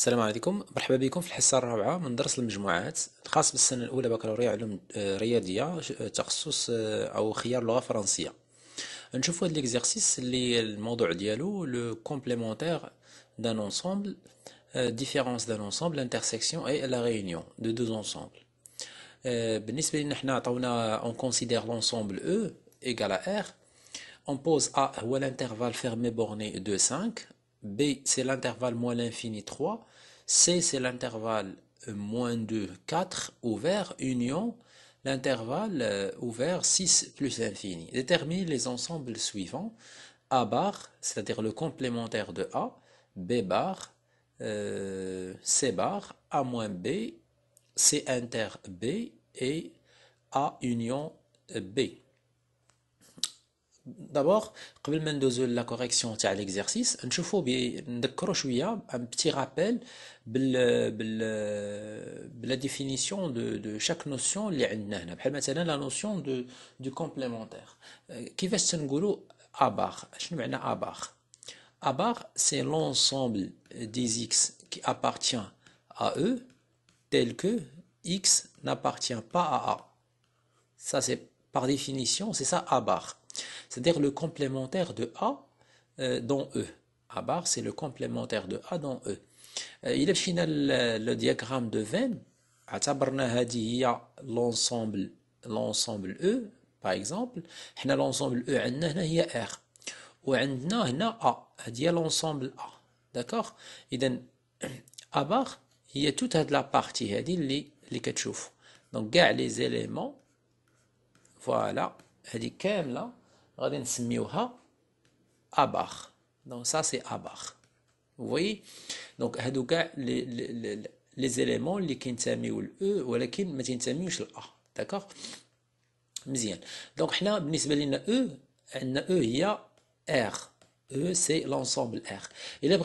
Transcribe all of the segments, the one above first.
Salam bienvenue dans la 4e classe de la classe de la première année de l'université de de Réunion qui s'agit de la sélection Nous allons voir l'exercice qui s'agit du complémentaire d'un ensemble, la différence d'un ensemble, l'intersection et la réunion de deux ensembles. Pour ce qui l'ensemble E, égale à R. On pose A comme l'intervalle fermé borné de 5. B, c'est l'intervalle moins l'infini 3. C, c'est l'intervalle euh, moins 2, 4, ouvert, union, l'intervalle euh, ouvert 6 plus l'infini. Déterminez les ensembles suivants. A bar, c'est-à-dire le complémentaire de A, B bar, euh, C bar, A moins B, C inter B et A union B. D'abord, avant je vais la correction à l'exercice, je vous un petit rappel la définition de chaque notion. Je Par exemple, la notion du complémentaire. Qui va être un groupe bar. c'est l'ensemble des X qui appartient à E, tel que X n'appartient pas à A. Par définition, c'est ça à bar c'est-à-dire le complémentaire de A euh, dans E. A bar, c'est le complémentaire de A dans E. Euh, il a final euh, le diagramme de Venn. l'ensemble l'ensemble E, par exemple. L'ensemble E, il R. Ou A. Il y a l'ensemble A. D'accord A bar, il y a toute la partie, les Donc, les éléments. Voilà. هذه là, غادي نسميوها اباخ دونك سا سي اباخ وي دونك هادو كاع لي زيليمون اللي كينتميو ولكن ما تنتميوش ا داكوغ مزيان دونك حنا بالنسبه لنا او عندنا او هي ار E, c'est l'ensemble R. Et là,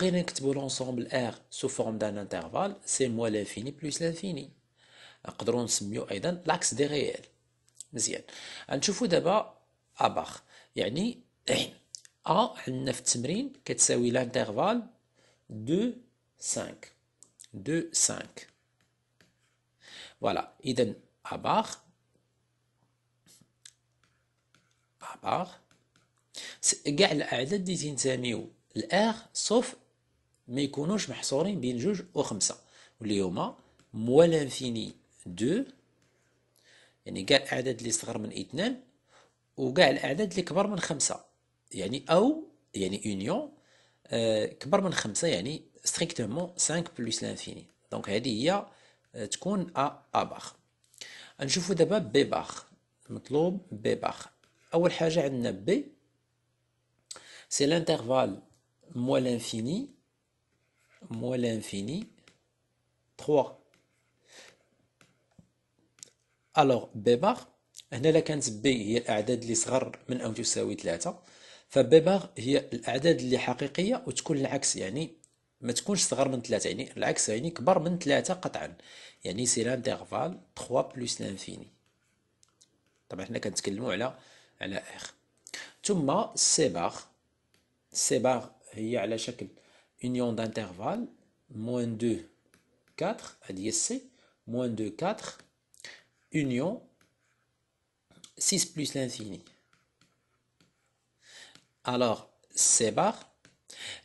on l'ensemble R sous forme d'un intervalle, c'est moins l'infini plus l'infini. On peut aussi l'axe des réels. On d'abord abar. يعني ا عندنا في التمرين كتساوي لانترفال دو سانك دو سانك فوالا اذا ا بار ا بار كاع الاعداد اللي تنتميو الار صوف ما يكونوش محصورين بين جوج وخمسة واللي هما موال لانفيني دو يعني كاع الاعداد اللي صغر من اثنان وكاع الاعداد اللي كبر من خمسة يعني او يعني اونيون آه، كبر من خمسة يعني ستريكتومون 5 بلس لانفيني دونك هذه هي آه، تكون ا ا باغ نشوفو دابا بي باغ مطلوب بي باغ اول حاجه عندنا بي سي لانترفال موا لانفيني موا لانفيني 3 الوغ بي باغ هنا لا كانت بي هي الأعداد اللي صغر من أو تساوي ثلاثة فبيباغ هي الأعداد اللي حقيقية وتكون العكس يعني ما تكونش صغر من ثلاثة يعني العكس يعني كبر من ثلاثة قطعا يعني سي لانتيرفال 3 بلوس لانفيني طبعا حنا كنتكلموا على على اخ ثم سي باغ سي باغ هي على شكل اونيون دانترفال موان دو 4 هذه هي سي موان دو 4 اونيون 6 plus l'infini الوغ سي باغ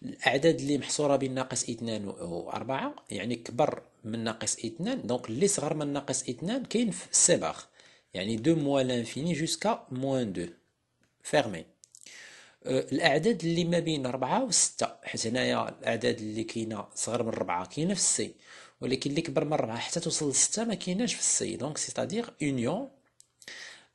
الاعداد اللي محصوره بين ناقص 2 و 4 يعني كبر من ناقص 2 دونك اللي صغر من ناقص 2 كاين في سي باغ يعني 2 موان لانفيني جوسكا موان 2 فيرمي الاعداد اللي ما بين 4 و 6 حيت هنايا الاعداد اللي كاينه صغر من 4 كاينه في السي ولكن اللي كبر من 4 حتى توصل ل 6 ما كايناش في السي دونك تادير اونيون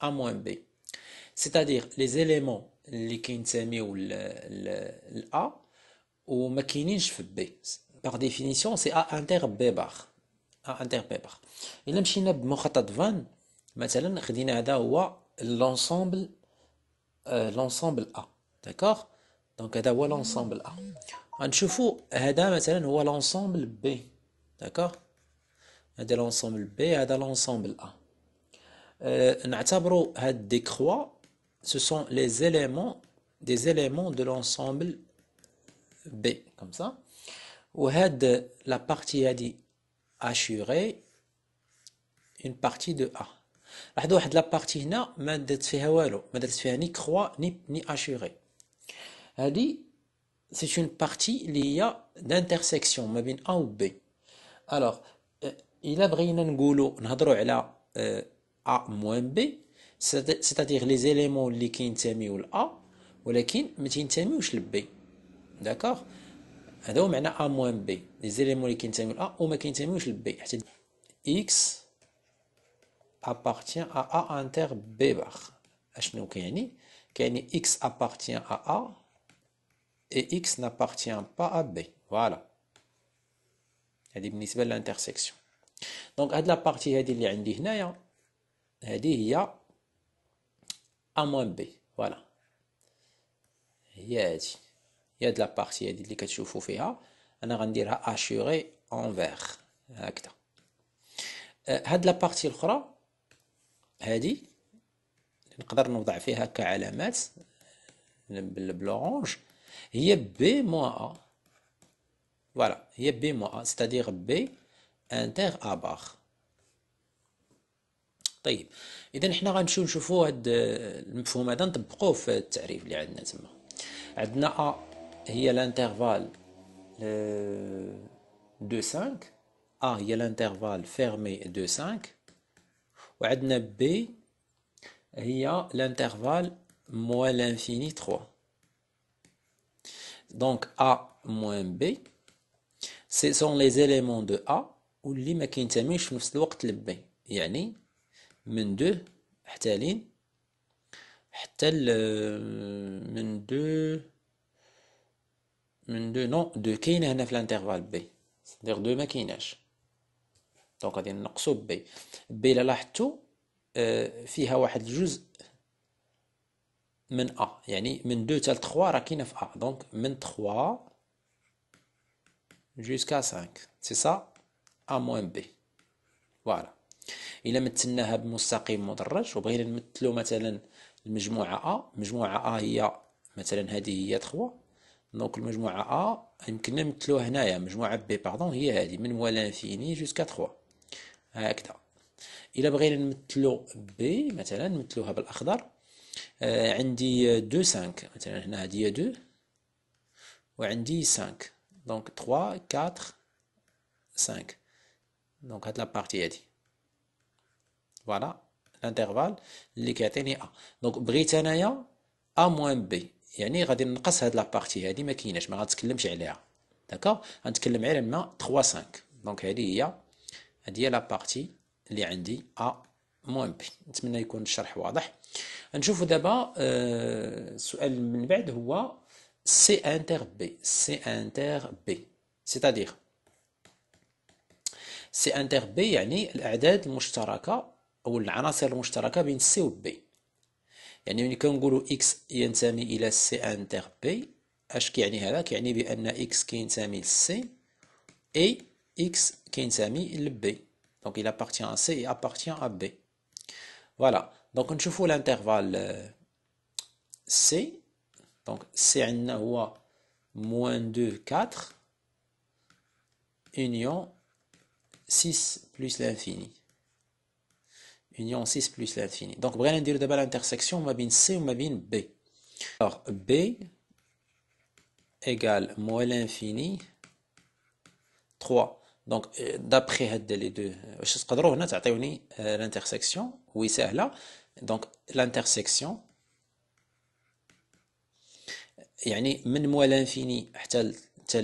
A moins B, c'est-à-dire les éléments qui entrent dans le A ou qui n'entrent B. Par définition, c'est A inter B A inter B Et là, on cherche mon catadran. Par exemple, qu'est-ce qu'on a euh, l'ensemble A, d'accord Donc, là, où l'ensemble A. Nous avons où, là, par exemple, où l'ensemble B, d'accord C'est l'ensemble B et l'ensemble A. Nous had des croix, ce sont les éléments, des éléments de l'ensemble B, comme ça. Ou la partie a dit assurée, une partie de A. La partie n'a pas ni croix ni, assurée. c'est une partie liée d'intersection, A ou B. Alors, il a brillé un nous. on a a moins B, c'est-à-dire les éléments qui a, ou qui le B. D'accord Donc, on a moins B, les éléments qui a, ou qui le B. X appartient à A inter B bar. X appartient à A et X n'appartient pas à B. Voilà. C'est l'intersection. Donc, à la partie qui est هذه هي ا موان بي فوالا هي هذه هي هاد لابارتي هادي اللي كتشوفوا فيها انا غنديرها اشوري فيغ هكذا أه، هاد لابارتي الاخرى هادي نقدر نوضع فيها كعلامات بالبلورانج هي بي موان ا فوالا هي بي موان ا ستادير بي انتر ا بار طيب اذا حنا غنمشيو نشوفوا هاد آه، المفهوم هذا نطبقوه في التعريف اللي عندنا تما عندنا ا هي لانترفال آه، دو 5 ا هي لانترفال فيرمي دو 5 وعندنا بي هي لانترفال موان لانفيني 3 دونك ا موان بي سي سون لي زيليمون دو ا واللي ما كينتميش في نفس الوقت لبي يعني من دو حتى لين حتى ل آه، من دو من دو نو دو كاين هنا في الانترفال بي دير دو ما كايناش دونك غادي نقصو بي بي الا لاحظتو آه، فيها واحد الجزء من ا يعني من دو حتى 3 راه كاينه في ا دونك من 3 jusqu'à 5 c'est ça a moins b voilà الا مثلناها بمستقيم مدرج وبغينا نمثلو مثلا المجموعه ا مجموعه ا هي مثلا هذه هي 3 دونك المجموعه ا يمكننا نمثلوها هنايا مجموعه بي باردون هي هذه من ولا لانفيني جوسكا 3 هكذا الا بغينا نمثلو بي مثلا نمثلوها بالاخضر آه عندي 2 5 مثلا هنا هذه هي 2 وعندي 5 دونك 3 4 5 دونك هاد لابارتي هادي فوالا الانترفال اللي كيعطيني ا دونك بغيت انايا ا موان بي يعني غادي نقص هاد لابارتي هادي ما كايناش ما غاتكلمش عليها داكا غنتكلم على ما 3 5 دونك هادي هي هادي هي لابارتي اللي عندي ا موان بي نتمنى يكون الشرح واضح نشوفوا دابا السؤال آه، من بعد هو سي انتر بي سي انتر بي سيتادير سي انتر بي يعني الاعداد المشتركه ou le C ou B. on dit X C qui que X est à C et X est à B. Donc, il appartient à C et appartient à B. Voilà. Donc, on trouve l'intervalle euh, C. Donc, C, n a moins 2, 4 union 6 plus l'infini union 6 plus la Donc, on va dire d'abord l'intersection, c'est va C, B. Alors, B égale moins l'infini 3. Donc, euh, d'après les deux, euh, je vais euh, l'intersection. Oui, c'est là. Donc, l'intersection, يعني من موال انفيني حتى حتى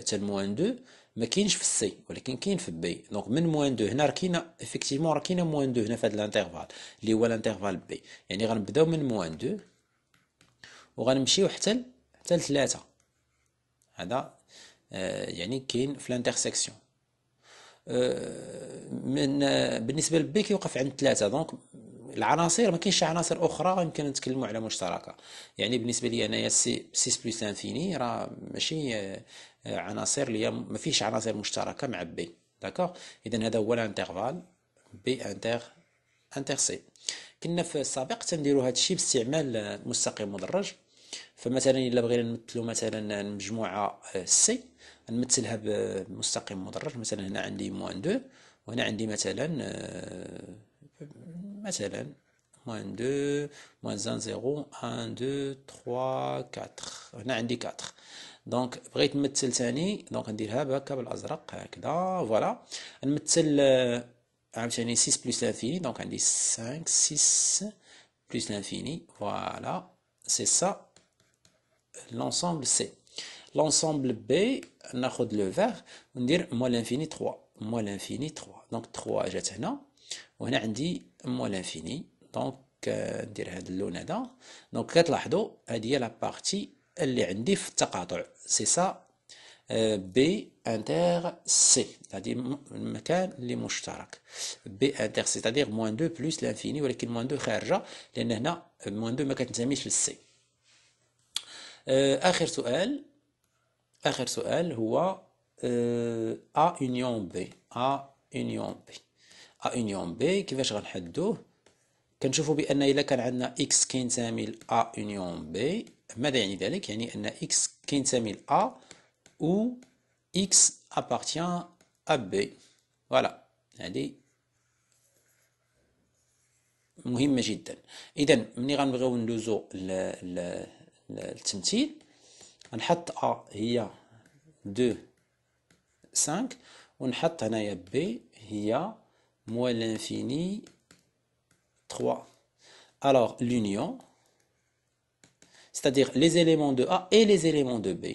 حتى موان 2 ما كاينش في السي ولكن كاين في بي دونك من موان دو هنا راه كاينه ايفيكتيفمون راه موان دو هنا في هذا الانترفال اللي هو الانترفال بي يعني غنبداو من موان دو وغنمشيو حتى حتى لثلاثة هذا آه يعني كاين في الانترسيكسيون آه من آه بالنسبه لبي كيوقف عند ثلاثة دونك العناصر ما كاينش عناصر اخرى يمكن نتكلموا على مشتركه يعني بالنسبه لي انايا سي 6 بلس انفيني راه ماشي آه، عناصر اللي ما فيش عناصر مشتركه مع بي داكوغ اذا هذا هو الانترفال بي انتر انتر سي كنا في السابق تنديروا هذا الشيء باستعمال مستقيم مدرج فمثلا الا بغينا نمثلوا مثلا المجموعه سي آه، نمثلها بمستقيم مدرج مثلا هنا عندي موان دو وهنا عندي مثلا آه، moins 2, moins 1, 0, 1, 2, 3, 4. Là, 4. Donc, on vais mettre le Donc, on Voilà. 6 euh, plus l'infini. Donc, on dit 5, 6 plus l'infini. Voilà. C'est ça, l'ensemble C. L'ensemble B, on va le vert. On va dire moins l'infini, 3. Moins l'infini, 3. Donc, 3, j'ai maintenant. وهنا عندي مو انفيني دونك آه، ندير هذا اللون هذا دونك كتلاحظوا هذه هي لابارتي اللي عندي في التقاطع سي سا بي انتر سي هذه المكان اللي مشترك بي انتر سي تادير موان دو بلوس لانفيني ولكن موان دو خارجه لان هنا موان دو ما كتنتميش للسي آه، اخر سؤال اخر سؤال هو ا يونيون بي ا يونيون بي ا اونيون بي كيفاش غنحدوه كنشوفوا بان الا كان عندنا اكس كينتمي ل ا اونيون بي ماذا يعني ذلك يعني ان اكس كينتمي ل ا و اكس ابارتيان ا بي فوالا مهمه جدا اذا ملي غنبغيو ندوزو للتمثيل غنحط ا هي 2 5 ونحط هنايا بي هي moins l'infini, 3. Alors, l'union, c'est-à-dire les éléments de A et les éléments de B.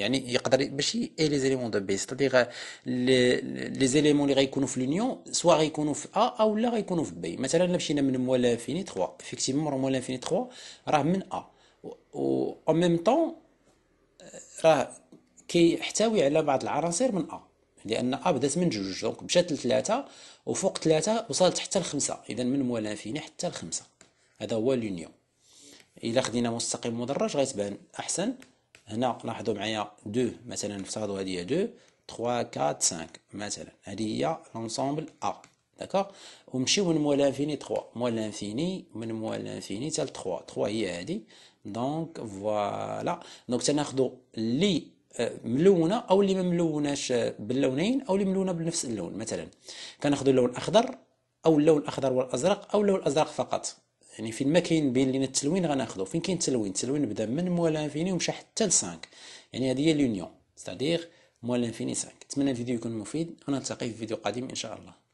a des éléments de B, c'est-à-dire euh, les, éléments qui sont l'union, soit ils sont A ou là ils sont B. Mais c'est là que moins l'infini 3. Effectivement, moins l'infini 3 ramène A. En même temps, euh, il y a la base de la A. لان ا بدات من جوج دونك مشات لثلاثه وفوق ثلاثه وصلت حتى لخمسه اذا من موالاه لانفيني حتى لخمسه هذا هو لونيون الا خدينا مستقيم مدرج غيتبان احسن هنا لاحظوا معايا دو مثلا نفترضوا هذه هي دو 3 4 5 مثلا هذه هي لونسومبل ا داكوغ ونمشيو من موال انفيني 3 موال انفيني من موال انفيني حتى تخوا 3 3 هي هذه دونك فوالا دونك تناخذوا لي ملونه او اللي ما ملوناش باللونين او اللي ملونه بنفس اللون مثلا كناخذ اللون الاخضر او اللون الاخضر والازرق او اللون الازرق فقط يعني فين ما كاين بين لينا التلوين غناخذو فين كاين التلوين التلوين بدا من موال انفيني ومشى حتى ل 5 يعني هذه هي لونيون ستادير موال انفيني 5 نتمنى الفيديو يكون مفيد ونلتقي في فيديو قادم ان شاء الله